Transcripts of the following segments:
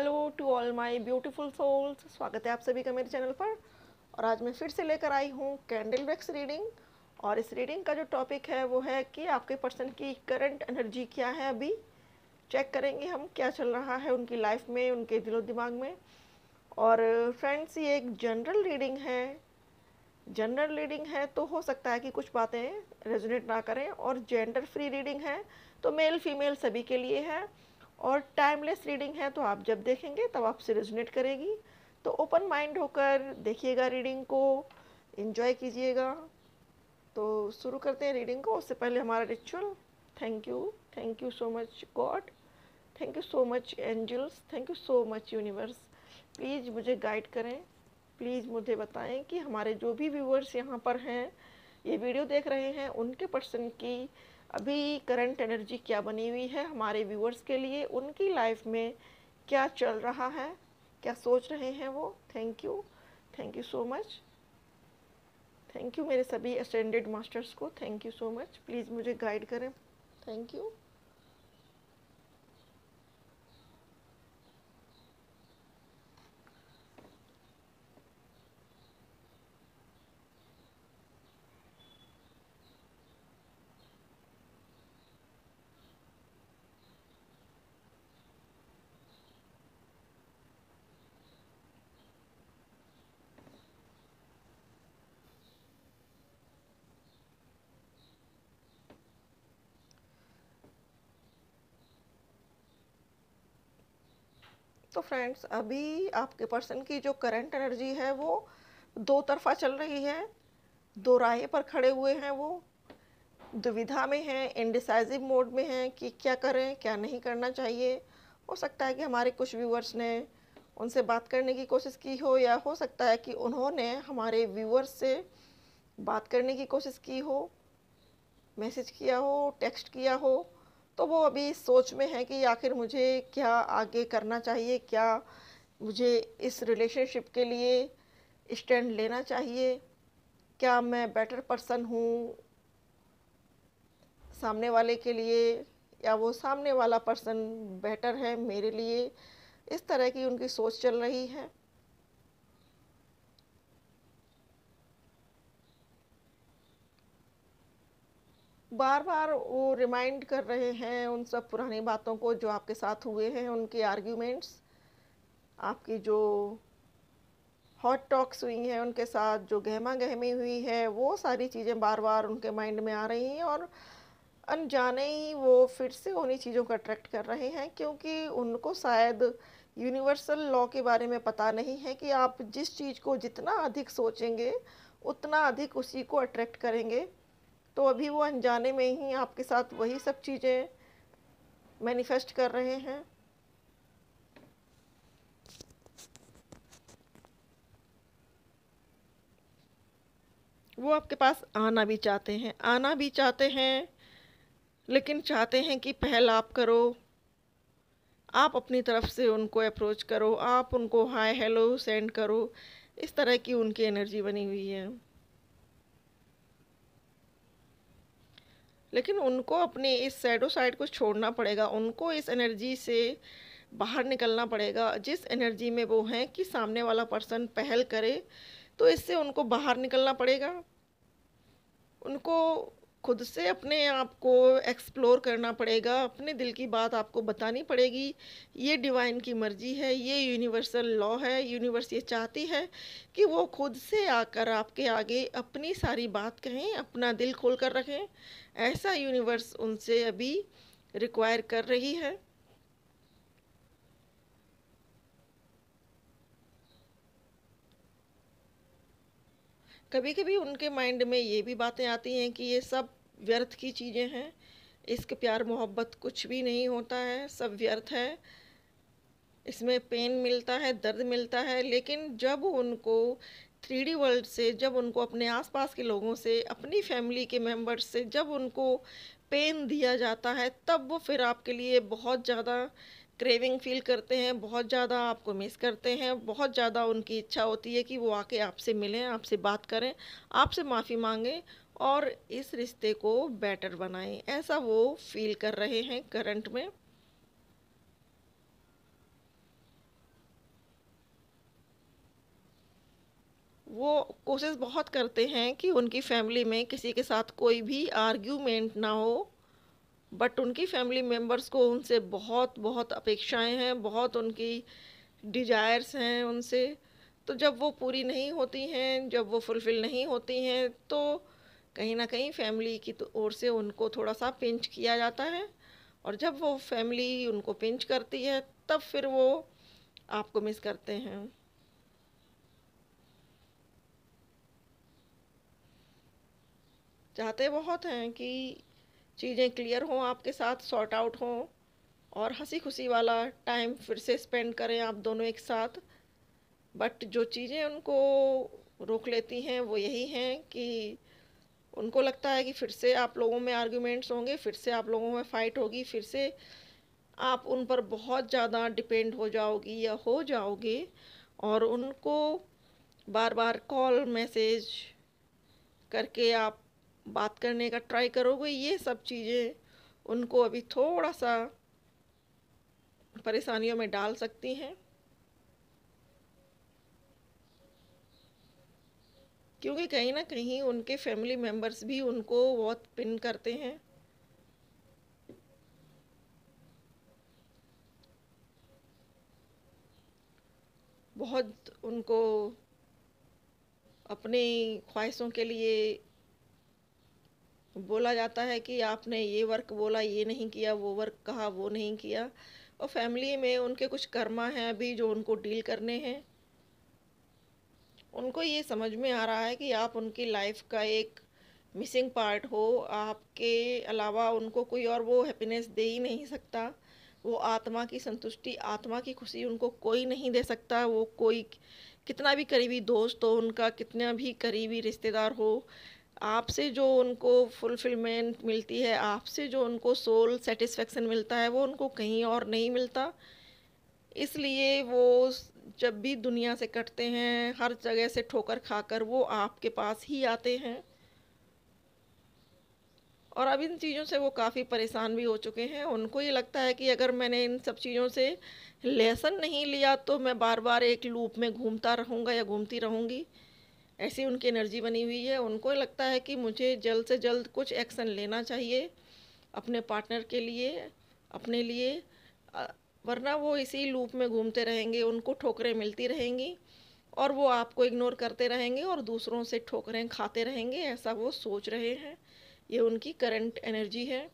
hello to all my beautiful souls स्वागत है आप सभी का मेरे चैनल पर और आज मैं फिर से लेकर आई हूँ कैंडल वैक्स रीडिंग और इस रीडिंग का जो टॉपिक है वो है कि आपके पर्सन की करंट एनर्जी क्या है अभी चेक करेंगे हम क्या चल रहा है उनकी लाइफ में उनके दिलो दिमाग में और फ्रेंड्स ये एक जनरल रीडिंग है जनरल रीडिंग है तो हो सकता है कि कुछ बातें रेजुनेट ना करें और जेंडर फ्री रीडिंग है तो मेल फीमेल सभी के लिए है और टाइमलेस रीडिंग है तो आप जब देखेंगे तब आपसे रेजोनेट करेगी तो ओपन माइंड होकर देखिएगा रीडिंग को इन्जॉय कीजिएगा तो शुरू करते हैं रीडिंग को उससे पहले हमारा ritual thank you thank you so much God thank you so much angels thank you so much universe please मुझे गाइड करें प्लीज़ मुझे बताएं कि हमारे जो भी व्यूवर्स यहाँ पर हैं ये वीडियो देख रहे हैं उनके पर्सन की अभी करंट एनर्जी क्या बनी हुई है हमारे व्यूअर्स के लिए उनकी लाइफ में क्या चल रहा है क्या सोच रहे हैं वो thank you thank you so much thank you मेरे सभी असेंडेड मास्टर्स को thank you so much please मुझे गाइड करें थैंक यू तो फ्रेंड्स अभी आपके पर्सन की जो करंट एनर्जी है वो दो तरफा चल रही है दो राहे पर खड़े हुए हैं वो दुविधा में हैं इनडिसाइजिव मोड में हैं कि क्या करें क्या नहीं करना चाहिए हो सकता है कि हमारे कुछ व्यूअर्स ने उनसे बात करने की कोशिश की हो या हो सकता है कि उन्होंने हमारे व्यूअर्स से बात करने की कोशिश की हो मैसेज किया हो टेक्स्ट किया हो तो वो अभी सोच में है कि आखिर मुझे क्या आगे करना चाहिए क्या मुझे इस रिलेशनशिप के लिए स्टैंड लेना चाहिए क्या मैं बेटर पर्सन हूँ सामने वाले के लिए या वो सामने वाला पर्सन बेटर है मेरे लिए इस तरह की उनकी सोच चल रही है बार बार वो रिमाइंड कर रहे हैं उन सब पुरानी बातों को जो आपके साथ हुए हैं उनके आर्ग्यूमेंट्स आपकी जो हॉट टॉक्स हुई हैं उनके साथ जो गहमा गहमी हुई है वो सारी चीज़ें बार बार उनके माइंड में आ रही हैं और अनजाने ही वो फिर से उन्हीं चीज़ों को अट्रैक्ट कर रहे हैं क्योंकि उनको शायद यूनिवर्सल लॉ के बारे में पता नहीं है कि आप जिस चीज़ को जितना अधिक सोचेंगे उतना अधिक उसी को अट्रैक्ट करेंगे तो अभी वो अनजाने में ही आपके साथ वही सब चीज़ें मैनिफेस्ट कर रहे हैं वो आपके पास आना भी चाहते हैं आना भी चाहते हैं लेकिन चाहते हैं कि पहल आप करो आप अपनी तरफ से उनको अप्रोच करो आप उनको हाय हेलो सेंड करो इस तरह की उनकी एनर्जी बनी हुई है लेकिन उनको अपने इस सैडो साइड को छोड़ना पड़ेगा उनको इस एनर्जी से बाहर निकलना पड़ेगा जिस एनर्जी में वो हैं कि सामने वाला पर्सन पहल करे तो इससे उनको बाहर निकलना पड़ेगा उनको खुद से अपने आप को एक्सप्लोर करना पड़ेगा अपने दिल की बात आपको बतानी पड़ेगी ये डिवाइन की मर्जी है ये यूनिवर्सल लॉ है यूनिवर्स ये चाहती है कि वो खुद से आकर आपके आगे अपनी सारी बात कहें अपना दिल खोल कर रखें ऐसा यूनिवर्स उनसे अभी रिक्वायर कर रही है कभी कभी उनके माइंड में ये भी बातें आती हैं कि ये सब व्यर्थ की चीज़ें हैं इसके प्यार मोहब्बत कुछ भी नहीं होता है सब व्यर्थ है इसमें पेन मिलता है दर्द मिलता है लेकिन जब उनको थ्री डी वर्ल्ड से जब उनको अपने आसपास के लोगों से अपनी फैमिली के मेम्बर्स से जब उनको पेन दिया जाता है तब वो फिर आपके लिए बहुत ज़्यादा क्रेविंग फील करते हैं बहुत ज़्यादा आपको मिस करते हैं बहुत ज़्यादा उनकी इच्छा होती है कि वो आके आपसे मिलें आपसे बात करें आपसे माफ़ी मांगें और इस रिश्ते को बेटर बनाएं ऐसा वो फील कर रहे हैं करंट में वो कोशिश बहुत करते हैं कि उनकी फैमिली में किसी के साथ कोई भी आर्ग्यूमेंट ना हो बट उनकी फैमिली मेम्बर्स को उनसे बहुत बहुत अपेक्षाएं हैं बहुत उनकी डिजायर्स हैं उनसे तो जब वो पूरी नहीं होती हैं जब वो फुलफ़िल नहीं होती हैं तो कहीं ना कहीं फैमिली की तो ओर से उनको थोड़ा सा पिंच किया जाता है और जब वो फैमिली उनको पिंच करती है तब फिर वो आपको मिस करते हैं चाहते बहुत हैं कि चीज़ें क्लियर हों आपके साथ सॉर्ट आउट हों और हंसी खुशी वाला टाइम फिर से स्पेंड करें आप दोनों एक साथ बट जो चीज़ें उनको रोक लेती हैं वो यही हैं कि उनको लगता है कि फिर से आप लोगों में आर्ग्यूमेंट्स होंगे फिर से आप लोगों में फ़ाइट होगी फिर से आप उन पर बहुत ज़्यादा डिपेंड हो जाओगी या हो जाओगे और उनको बार बार कॉल मैसेज करके आप बात करने का ट्राई करोगे ये सब चीज़ें उनको अभी थोड़ा सा परेशानियों में डाल सकती हैं क्योंकि कहीं ना कहीं उनके फैमिली मेंबर्स भी उनको बहुत पिन करते हैं बहुत उनको अपनी ख्वाहिशों के लिए बोला जाता है कि आपने ये वर्क बोला ये नहीं किया वो वर्क कहा वो नहीं किया और फैमिली में उनके कुछ कर्मा हैं अभी जो उनको डील करने हैं उनको ये समझ में आ रहा है कि आप उनकी लाइफ का एक मिसिंग पार्ट हो आपके अलावा उनको कोई और वो हैप्पीनेस दे ही नहीं सकता वो आत्मा की संतुष्टि आत्मा की खुशी उनको कोई नहीं दे सकता वो कोई कितना भी करीबी दोस्त हो उनका कितना भी करीबी रिश्तेदार हो आपसे जो उनको फुलफिलमेंट मिलती है आपसे जो उनको सोल सेटिस्फेक्शन मिलता है वो उनको कहीं और नहीं मिलता इसलिए वो जब भी दुनिया से कटते हैं हर जगह से ठोकर खाकर वो आपके पास ही आते हैं और अब इन चीज़ों से वो काफ़ी परेशान भी हो चुके हैं उनको ये लगता है कि अगर मैंने इन सब चीज़ों से लेसन नहीं लिया तो मैं बार बार एक लूप में घूमता रहूँगा या घूमती रहूँगी ऐसी उनकी एनर्जी बनी हुई है उनको लगता है कि मुझे जल्द से जल्द कुछ एक्शन लेना चाहिए अपने पार्टनर के लिए अपने लिए वरना वो इसी लूप में घूमते रहेंगे उनको ठोकरें मिलती रहेंगी और वो आपको इग्नोर करते रहेंगे और दूसरों से ठोकरें खाते रहेंगे ऐसा वो सोच रहे हैं ये उनकी करंट एनर्जी है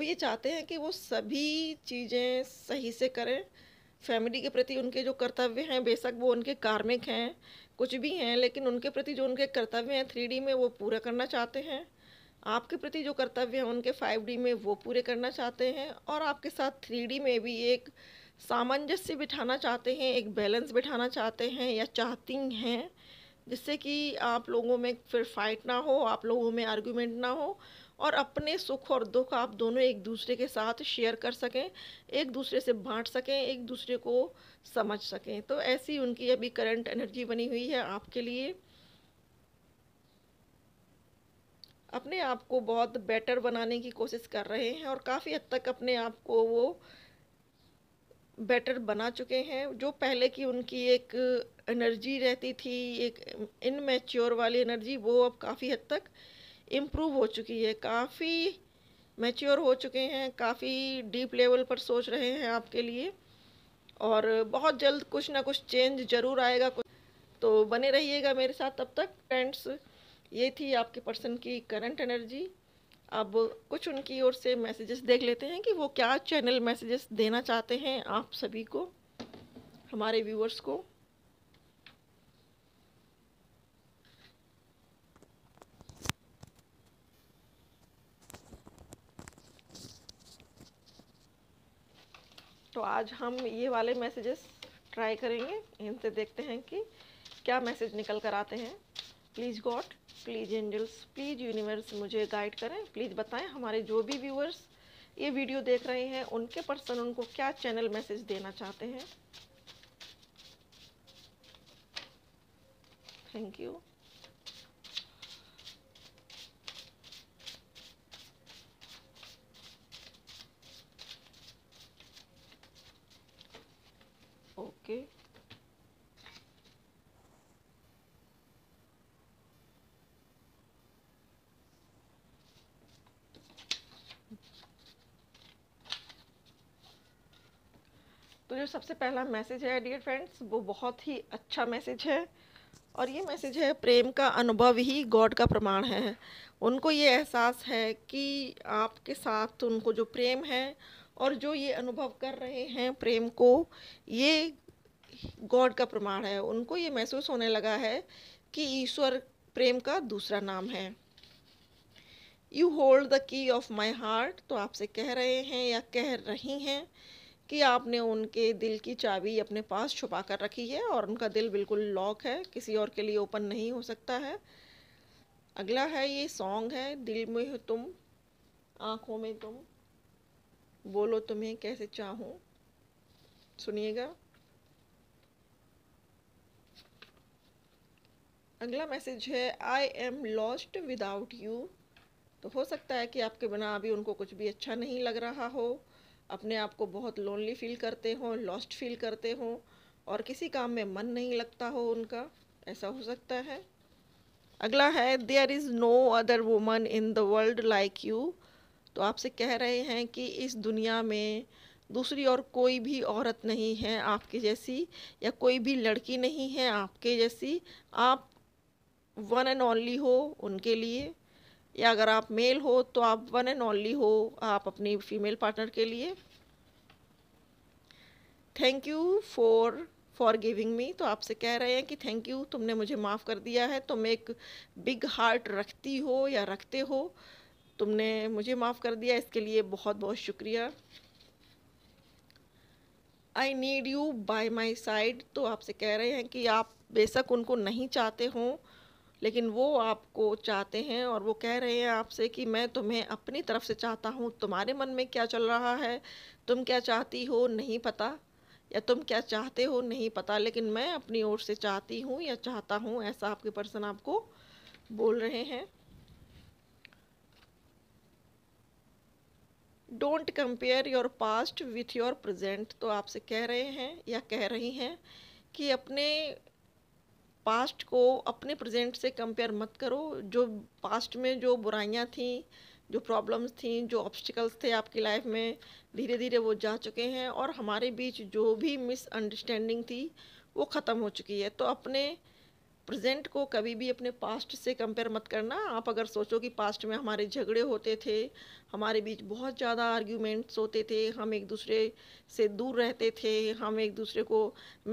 वो ये चाहते हैं कि वो सभी चीज़ें सही से करें फैमिली के प्रति उनके जो कर्तव्य हैं बेशक वो उनके कार्मिक हैं कुछ भी हैं लेकिन उनके प्रति जो उनके कर्तव्य हैं थ्री में वो पूरा करना चाहते हैं आपके प्रति जो कर्तव्य हैं उनके फाइव डी में वो पूरे करना चाहते हैं और आपके साथ थ्री डी में भी एक सामंजस्य बिठाना चाहते हैं एक बैलेंस बिठाना चाहते हैं या चाहती हैं जिससे कि आप लोगों में फिर फाइट ना हो आप लोगों में आर्गुमेंट ना हो और अपने सुख और दुख आप दोनों एक दूसरे के साथ शेयर कर सकें एक दूसरे से बांट सकें एक दूसरे को समझ सकें तो ऐसी उनकी अभी करंट एनर्जी बनी हुई है आपके लिए अपने आप को बहुत बेटर बनाने की कोशिश कर रहे हैं और काफ़ी हद तक अपने आप को वो बेटर बना चुके हैं जो पहले की उनकी एक एनर्जी रहती थी एक इनमेच्योर वाली एनर्जी वो अब काफ़ी हद तक इम्प्रूव हो चुकी है काफ़ी मैच्योर हो चुके हैं काफ़ी डीप लेवल पर सोच रहे हैं आपके लिए और बहुत जल्द कुछ ना कुछ चेंज ज़रूर आएगा कुछ तो बने रहिएगा मेरे साथ तब तक फ्रेंड्स ये थी आपके पर्सन की करंट एनर्जी अब कुछ उनकी ओर से मैसेजेस देख लेते हैं कि वो क्या चैनल मैसेजेस देना चाहते हैं आप सभी को हमारे व्यूअर्स को तो आज हम ये वाले मैसेजेस ट्राई करेंगे इनसे देखते हैं कि क्या मैसेज निकल कर आते हैं please God please angels please universe मुझे गाइड करें प्लीज़ बताएं हमारे जो भी व्यूअर्स ये वीडियो देख रहे हैं उनके पर्सन उनको क्या चैनल मैसेज देना चाहते हैं थैंक यू जो सबसे पहला मैसेज है डियर फ्रेंड्स वो बहुत ही अच्छा मैसेज है और ये मैसेज है प्रेम का अनुभव ही गॉड का प्रमाण है उनको ये एहसास है कि आपके साथ उनको जो प्रेम है और जो ये अनुभव कर रहे हैं प्रेम को ये गॉड का प्रमाण है उनको ये महसूस होने लगा है कि ईश्वर प्रेम का दूसरा नाम है you hold the key of my heart तो आपसे कह रहे हैं या कह रही हैं कि आपने उनके दिल की चाबी अपने पास छुपा कर रखी है और उनका दिल बिल्कुल लॉक है किसी और के लिए ओपन नहीं हो सकता है अगला है ये सॉन्ग है दिल में हो तुम आँखों में तुम बोलो तुम्हें कैसे चाहूँ सुनिएगा अगला मैसेज है I am lost without you तो हो सकता है कि आपके बिना अभी उनको कुछ भी अच्छा नहीं लग रहा हो अपने आप को बहुत लोनली फील करते हों लॉस्ट फील करते हों और किसी काम में मन नहीं लगता हो उनका ऐसा हो सकता है अगला है there is no other woman in the world like you तो आपसे कह रहे हैं कि इस दुनिया में दूसरी और कोई भी औरत नहीं है आपके जैसी या कोई भी लड़की नहीं है आपके जैसी आप वन एंड ओनली हो उनके लिए या अगर आप मेल हो तो आप वन एंड ओनली हो आप अपनी फीमेल पार्टनर के लिए thank you for for giving me तो आपसे कह रहे हैं कि थैंक यू तुमने मुझे माफ़ कर दिया है तुम एक बिग हार्ट रखती हो या रखते हो तुमने मुझे माफ़ कर दिया इसके लिए बहुत बहुत शुक्रिया I need you by my side तो आपसे कह रहे हैं कि आप बेशक उनको नहीं चाहते हों लेकिन वो आपको चाहते हैं और वो कह रहे हैं आपसे कि मैं तुम्हें अपनी तरफ से चाहता हूँ तुम्हारे मन में क्या चल रहा है तुम क्या चाहती हो नहीं पता या तुम क्या चाहते हो नहीं पता लेकिन मैं अपनी ओर से चाहती हूँ या चाहता हूँ ऐसा आपके पर्सन आपको बोल रहे हैं don't compare your past with your present तो आपसे कह रहे हैं या कह रही हैं कि अपने पास्ट को अपने प्रेजेंट से कंपेयर मत करो जो पास्ट में जो बुराइयाँ थीं जो प्रॉब्लम्स थी जो ऑब्स्टिकल्स थे आपकी लाइफ में धीरे धीरे वो जा चुके हैं और हमारे बीच जो भी मिसअंडरस्टैंडिंग थी वो ख़त्म हो चुकी है तो अपने प्रेजेंट को कभी भी अपने पास्ट से कंपेयर मत करना आप अगर सोचो कि पास्ट में हमारे झगड़े होते थे हमारे बीच बहुत ज़्यादा आर्ग्यूमेंट्स होते थे हम एक दूसरे से दूर रहते थे हम एक दूसरे को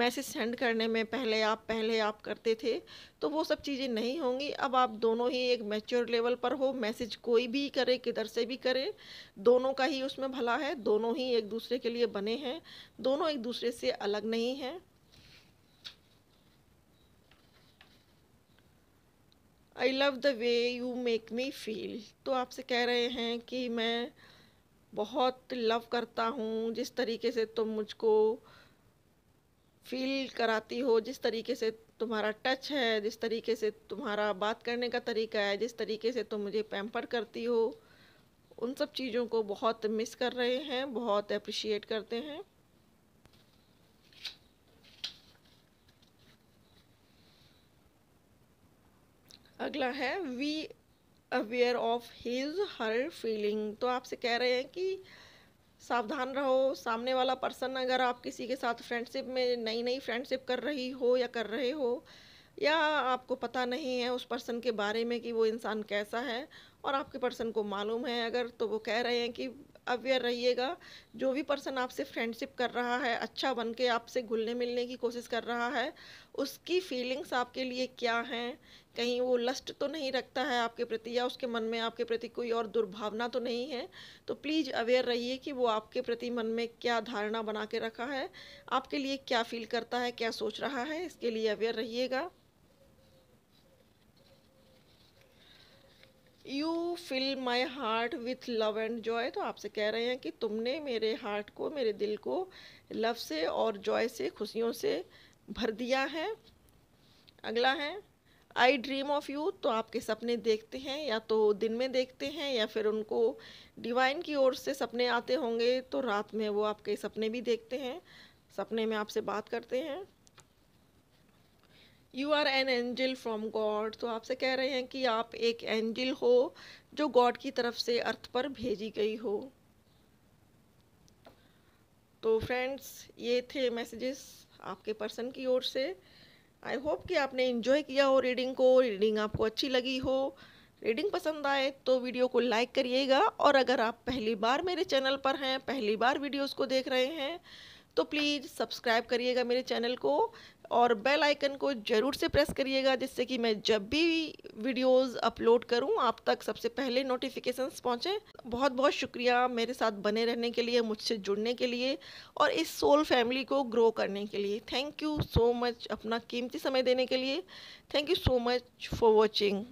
मैसेज सेंड करने में पहले आप पहले आप करते थे तो वो सब चीज़ें नहीं होंगी अब आप दोनों ही एक मैच्योर लेवल पर हो मैसेज कोई भी करे किधर से भी करे दोनों का ही उसमें भला है दोनों ही एक दूसरे के लिए बने हैं दोनों एक दूसरे से अलग नहीं हैं I love the way you make me feel तो आपसे कह रहे हैं कि मैं बहुत लव करता हूँ जिस तरीके से तुम मुझको फील कराती हो जिस तरीके से तुम्हारा टच है जिस तरीके से तुम्हारा बात करने का तरीका है जिस तरीके से तुम मुझे पैम्पर करती हो उन सब चीज़ों को बहुत मिस कर रहे हैं बहुत अप्रिशिएट करते हैं अगला है we aware of his her feeling तो आपसे कह रहे हैं कि सावधान रहो सामने वाला पर्सन अगर आप किसी के साथ फ्रेंडशिप में नई नई फ्रेंडशिप कर रही हो या कर रहे हो या आपको पता नहीं है उस पर्सन के बारे में कि वो इंसान कैसा है और आपके पर्सन को मालूम है अगर तो वो कह रहे हैं कि अवेयर रहिएगा जो भी पर्सन आपसे फ्रेंडशिप कर रहा है अच्छा बन के आपसे घुलने मिलने की कोशिश कर रहा है उसकी फीलिंग्स आपके लिए क्या हैं कहीं वो लस्ट तो नहीं रखता है आपके प्रति या उसके मन में आपके प्रति कोई और दुर्भावना तो नहीं है तो प्लीज़ अवेयर रहिए कि वो आपके प्रति मन में क्या धारणा बना के रखा है आपके लिए क्या फील करता है क्या सोच रहा है इसके लिए अवेयर रहिएगा you fill my heart with love and joy तो आपसे कह रहे हैं कि तुमने मेरे हार्ट को मेरे दिल को लव से और जॉय से खुशियों से भर दिया है अगला है आई ड्रीम ऑफ यू तो आपके सपने देखते हैं या तो दिन में देखते हैं या फिर उनको डिवाइन की ओर से सपने आते होंगे तो रात में वो आपके सपने भी देखते हैं सपने में आपसे बात करते हैं you are an angel from God तो आपसे कह रहे हैं कि आप एक एंजल हो जो गॉड की तरफ से अर्थ पर भेजी गई हो तो फ्रेंड्स ये थे मैसेजेस आपके पर्सन की ओर से आई होप कि आपने इन्जॉय किया हो रीडिंग को रीडिंग आपको अच्छी लगी हो रीडिंग पसंद आए तो वीडियो को लाइक करिएगा और अगर आप पहली बार मेरे चैनल पर हैं पहली बार वीडियोस को देख रहे हैं तो प्लीज़ सब्सक्राइब करिएगा मेरे चैनल को और बेल आइकन को ज़रूर से प्रेस करिएगा जिससे कि मैं जब भी वीडियोस अपलोड करूं आप तक सबसे पहले नोटिफिकेशंस पहुंचे बहुत बहुत शुक्रिया मेरे साथ बने रहने के लिए मुझसे जुड़ने के लिए और इस सोल फैमिली को ग्रो करने के लिए थैंक यू सो मच अपना कीमती समय देने के लिए thank you so much for watching